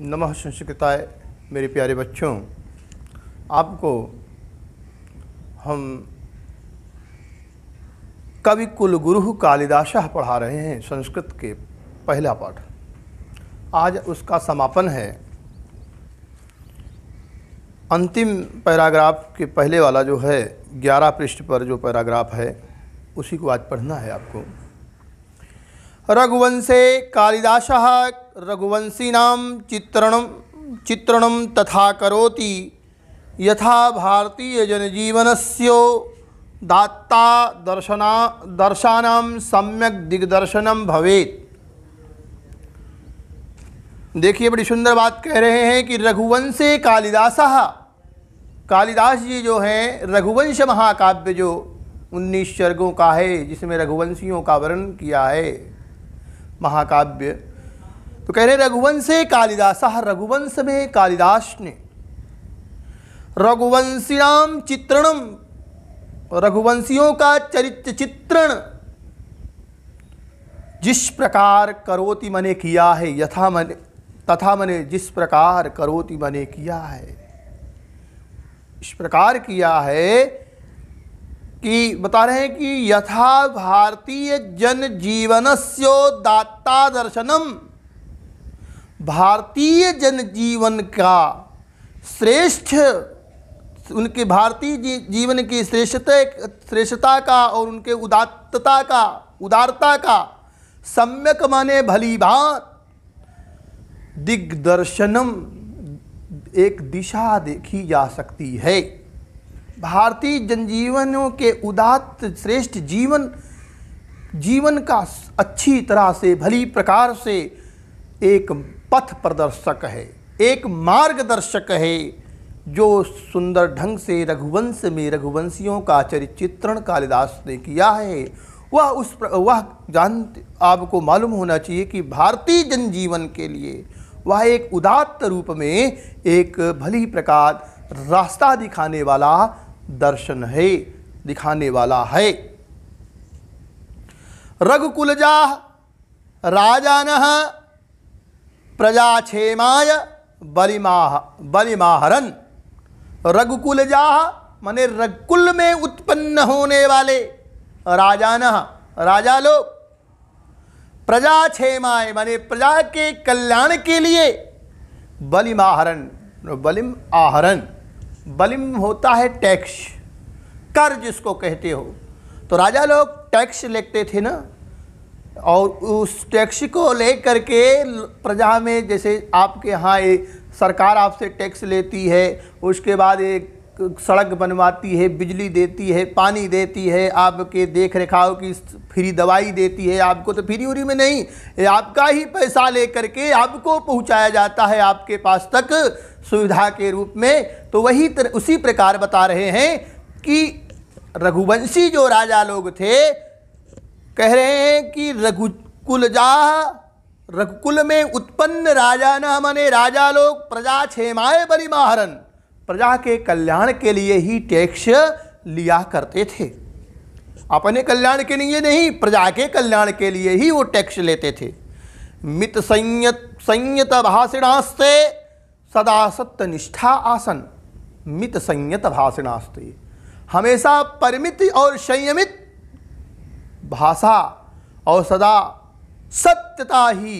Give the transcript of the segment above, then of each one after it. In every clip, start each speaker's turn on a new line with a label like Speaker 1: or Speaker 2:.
Speaker 1: नमः संस्कृताय मेरे प्यारे बच्चों आपको हम कवि कुलगुरु कालिदास पढ़ा रहे हैं संस्कृत के पहला पाठ आज उसका समापन है अंतिम पैराग्राफ के पहले वाला जो है ग्यारह पृष्ठ पर जो पैराग्राफ है उसी को आज पढ़ना है आपको रघुवंशे कालिदास रघुवंशीना चित्रण चित्रण तथा करोति यथा भारतीय जनजीवन से दाता दर्शना दर्शानां सम्यक दिग्दर्शन भवेत देखिए बड़ी सुंदर बात कह रहे हैं कि रघुवंशे कालिदास कालिदास जी जो हैं रघुवंश महाकाव्य जो उन्नीस स्वर्गों का है जिसमें रघुवंशियों का वर्णन किया है महाकाव्य तो कह रहे रघुवंश कालिदास रघुवंश में कालिदास ने रघुवंशिणाम चित्रणम रघुवंशियों का चरित्र चित्रण जिस प्रकार करोति मने किया है यथा मने तथा मने जिस प्रकार करोति मने किया है इस प्रकार किया है कि बता रहे हैं कि यथा भारतीय जन जीवन दाता दर्शनम भारतीय जन जीवन का श्रेष्ठ उनके भारतीय जीवन की श्रेष्ठता श्रेष्ठता का और उनके उदात्तता का उदारता का सम्यक माने भली भात दिग्दर्शनम एक दिशा देखी जा सकती है भारतीय जनजीवनों के उदात्त श्रेष्ठ जीवन जीवन का अच्छी तरह से भली प्रकार से एक पथ प्रदर्शक है एक मार्गदर्शक है जो सुंदर ढंग से रघुवंश में रघुवंशियों का चरित्रण कालिदास ने किया है वह उस प्र, वह जान आपको मालूम होना चाहिए कि भारतीय जनजीवन के लिए वह एक उदात्त रूप में एक भली प्रकार रास्ता दिखाने वाला दर्शन है दिखाने वाला है रघुकुलजा प्रजा क्षेमाय बलिमाह बलिमाहरन रघुकुलजा मने रघुकुल में उत्पन्न होने वाले राजान राजा लोग प्रजा क्षेमाय मने प्रजा के कल्याण के लिए बलिमाहरन बलिम आहरण बलिम होता है टैक्स कर जिसको कहते हो तो राजा लोग टैक्स लेते थे ना और उस टैक्स को ले करके प्रजा में जैसे आपके यहाँ ये सरकार आपसे टैक्स लेती है उसके बाद एक सड़क बनवाती है बिजली देती है पानी देती है आपके देख रेखाव की फ्री दवाई देती है आपको तो फ्री उरी में नहीं आपका ही पैसा ले करके आपको पहुँचाया जाता है आपके पास तक सुविधा के रूप में तो वही तर, उसी प्रकार बता रहे हैं कि रघुवंशी जो राजा लोग थे कह रहे हैं कि जा रघुकुल में उत्पन्न राजा न मने राजा लोग प्रजा क्षेमाए परिमाहरन प्रजा के कल्याण के लिए ही टैक्स लिया करते थे अपने कल्याण के लिए नहीं प्रजा के कल्याण के लिए ही वो टैक्स लेते थे मित संयत संयत भाषणास्ते सदा सत्य निष्ठा आसन मित संयत भाषणास्ते हमेशा परिमित और संयमित भाषा और सदा सत्यता ही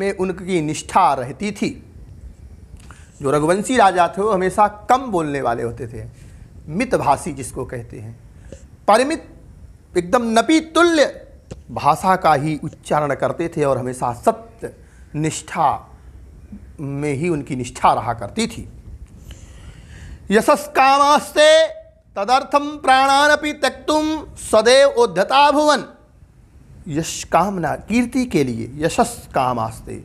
Speaker 1: में उनकी निष्ठा रहती थी जो रघुवंशी राजा थे वो हमेशा कम बोलने वाले होते थे मितभाषी जिसको कहते हैं परिमित एकदम नपी तुल्य भाषा का ही उच्चारण करते थे और हमेशा सत्य निष्ठा में ही उनकी निष्ठा रहा करती थी यशस्कामास्ते तदर्थम प्राणानपि त्यक्तुम सदैव उद्धता भुवन यश कामना कीर्ति के लिए यशस कामास्ते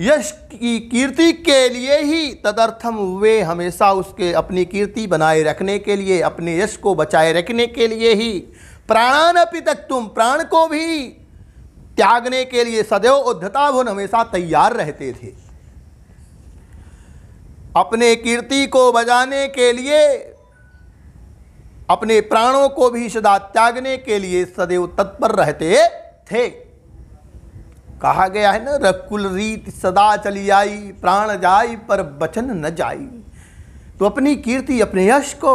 Speaker 1: यश की कीर्ति के लिए ही तदर्थम वे हमेशा उसके अपनी कीर्ति बनाए रखने के लिए अपने यश को बचाए रखने के लिए ही प्राणान तक तुम प्राण को भी त्यागने के लिए सदैव उद्धता भुवन हमेशा तैयार रहते थे अपने कीर्ति को बजाने के लिए अपने प्राणों को भी सदा त्यागने के लिए सदैव तत्पर रहते थे कहा गया है ना रकुल रीत सदा चली आई प्राण जाई पर बचन न जाई तो अपनी कीर्ति अपने यश को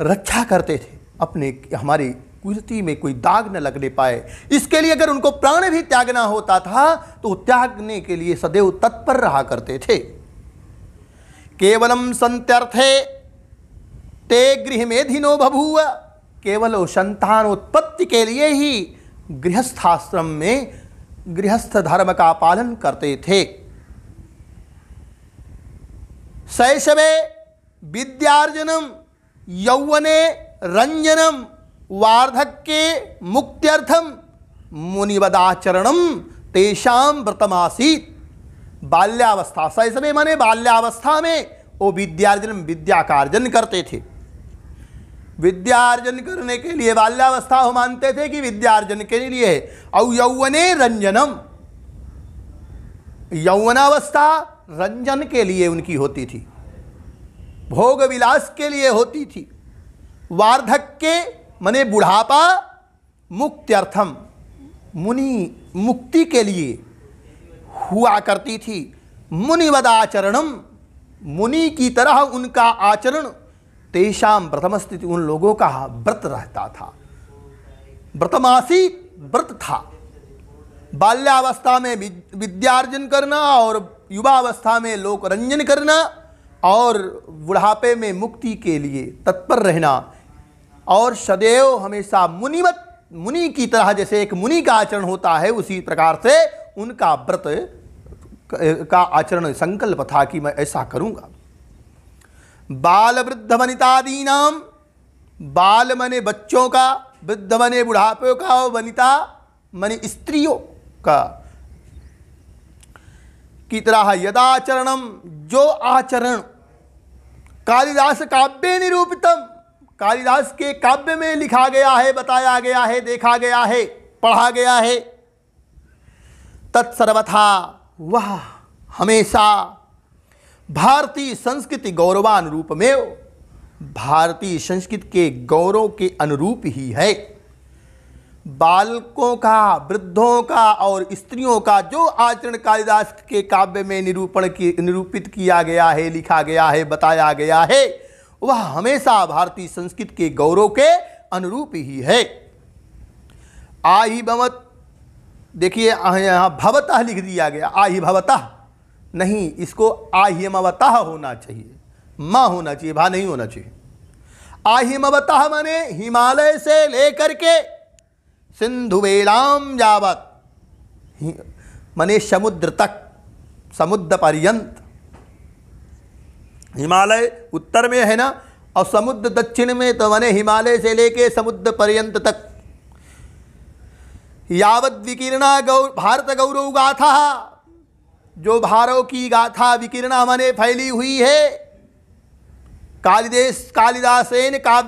Speaker 1: रक्षा करते थे अपने हमारी कीर्ति में कोई दाग न लगने पाए इसके लिए अगर उनको प्राण भी त्यागना होता था तो त्यागने के लिए सदैव तत्पर रहा करते थे केवल संत्यर्थे ते गृह मेधिनो बभूव केवल संतानोत्पत्ति के लिए ही गृहस्थाश्रम में गृहस्थ धर्म का पालन करते थे शैशवे विद्यार्जनम यौवने रंजनम वार्धक्ये मुक्त्यर्थम मुनिवदाचरणम तेषाम व्रतमासीत बाल्यावस्था शैशवे माने बाल्यावस्था में वो विद्यार्जन विद्या का अर्जन करते थे विद्यार्जन करने के लिए बाल्यावस्था मानते थे कि विद्यार्जन के लिए है और यौवने रंजनम यौवनावस्था रंजन के लिए उनकी होती थी भोग विलास के लिए होती थी वार्धक्य मने बुढ़ापा मुक्त्यर्थम मुनि मुक्ति के लिए हुआ करती थी मुनिवदाचरणम मुनि की तरह उनका आचरण तेषाम व्रतमस्थिति उन लोगों का व्रत रहता था व्रतमासी व्रत था बाल्यावस्था में विद्यार्जन करना और युवावस्था में लोक रंजन करना और बुढ़ापे में मुक्ति के लिए तत्पर रहना और सदैव हमेशा मुनिवत मुनि की तरह जैसे एक मुनि का आचरण होता है उसी प्रकार से उनका व्रत का आचरण संकल्प था कि मैं ऐसा करूंगा बाल वृद्ध वनितादी नाम बाल मने बच्चों का वृद्ध मने बुढ़ापे का और वनिता मने स्त्रियों का की तरह यदाचरणम जो आचरण कालिदास काव्य निरूपितम कालिदास के काव्य में लिखा गया है बताया गया है देखा गया है पढ़ा गया है तत्सर्वथा वह हमेशा भारतीय संस्कृति गौरवानुरूप में भारतीय संस्कृति के गौरव के अनुरूप ही है बालकों का वृद्धों का और स्त्रियों का जो आचरण कालिदास के काव्य में निरूपण की निरूपित किया गया है लिखा गया है बताया गया है वह हमेशा भारतीय संस्कृति के गौरव के अनुरूप ही है आई बमत देखिए यहाँ भवतः लिख दिया गया आहि भवतः नहीं इसको आहिमवतः होना चाहिए माँ होना चाहिए भा नहीं होना चाहिए आहिमवतः माने हिमालय से लेकर के सिंधु बेलाम जावत माने समुद्र तक समुद्र पर्यंत हिमालय उत्तर में है ना और समुद्र दक्षिण में तो माने हिमालय से लेके समुद्र पर्यंत तक यावत विकीर्णा गौ भारत गौरव गाथा जो भारव की गाथा विकीर्णा मने फैली हुई है कालिदेश कालिदासन का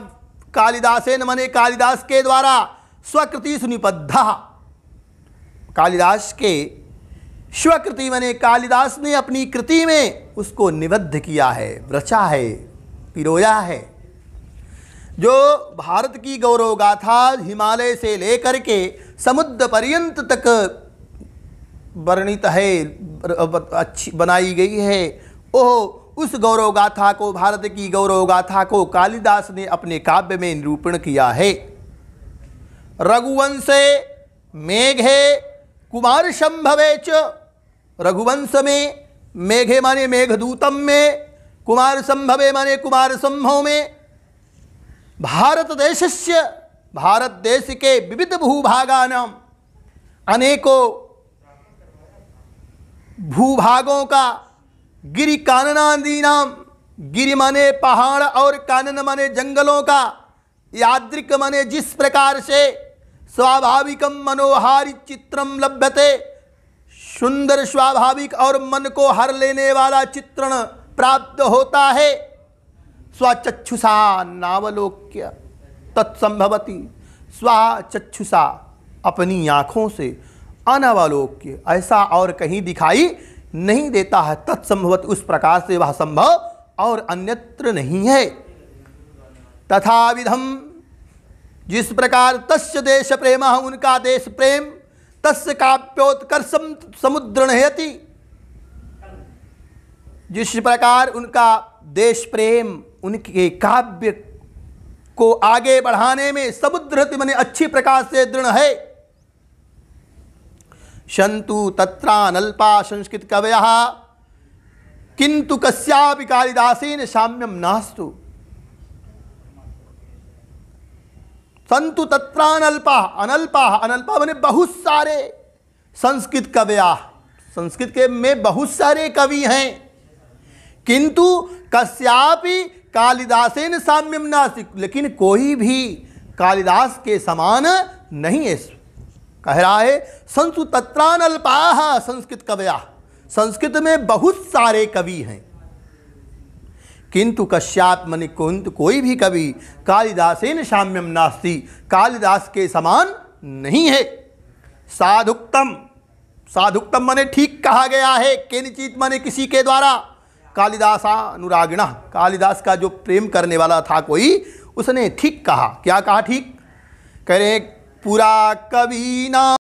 Speaker 1: कालिदासन मने कालिदास के द्वारा स्वकृति सुनिपद्धा कालिदास के स्वकृति मने कालिदास ने अपनी कृति में उसको निबद्ध किया है रचा है पिरोया है जो भारत की गौरव गाथा हिमालय से लेकर के समुद्र पर्यंत तक वर्णित है अच्छी बनाई गई है ओह उस गौरव गाथा को भारत की गौरव गाथा को कालिदास ने अपने काव्य में निरूपण किया है रघुवंश मेघे कुमार शंभवे च रघुवंश में मेघे माने मेघदूतम में कुमार संभवे माने कुमार संभव में भारत देश से भारत देश के विविध भूभागान अनेकों भूभागों का गिरि काननादी नाम गिरि माने पहाड़ और कानन माने जंगलों का यादृक माने जिस प्रकार से स्वाभाविकम मनोहारी चित्रम लभ्यते सुंदर स्वाभाविक और मन को हर लेने वाला चित्रण प्राप्त होता है स्वचक्षुषा नावलोक्य तत्संभवती स्वा चक्षुषा अपनी आँखों से अनावलोक्य ऐसा और कहीं दिखाई नहीं देता है तत्संभवत उस प्रकार से वह संभव और अन्यत्र नहीं है तथा विधम जिस प्रकार तस्य देश प्रेम उनका देश प्रेम तस्य काव्योत्कर्ष समुद्र नहती जिस प्रकार उनका देश प्रेम उनके काव्य को आगे बढ़ाने में समुद्र मन अच्छी प्रकार से दृढ़ है शंतु तत्रानल्पा संस्कृत कवया किंतु कस्या कालिदासीन साम्यम नास्तु संतु तत्रानल्पा अनल्पा अनल्पा मैंने बहुत सारे संस्कृत कवया संस्कृत के में बहुत सारे कवि हैं किंतु कस्यापि कालिदासन साम्यम नासिक लेकिन कोई भी कालिदास के समान नहीं है कह रहा है संस्कृतान तत्रान संस्कृत कव्या संस्कृत में बहुत सारे कवि हैं किंतु कश्याप मनि कुंत कोई भी कवि कालिदासन साम्यम नास्ति कालिदास के समान नहीं है साधुक्तम साधुक्तम मने ठीक कहा गया है केनचित मने किसी के द्वारा कालिदासा अनुरागिण कालिदास का जो प्रेम करने वाला था कोई उसने ठीक कहा क्या कहा ठीक कह रहे पूरा कवि ना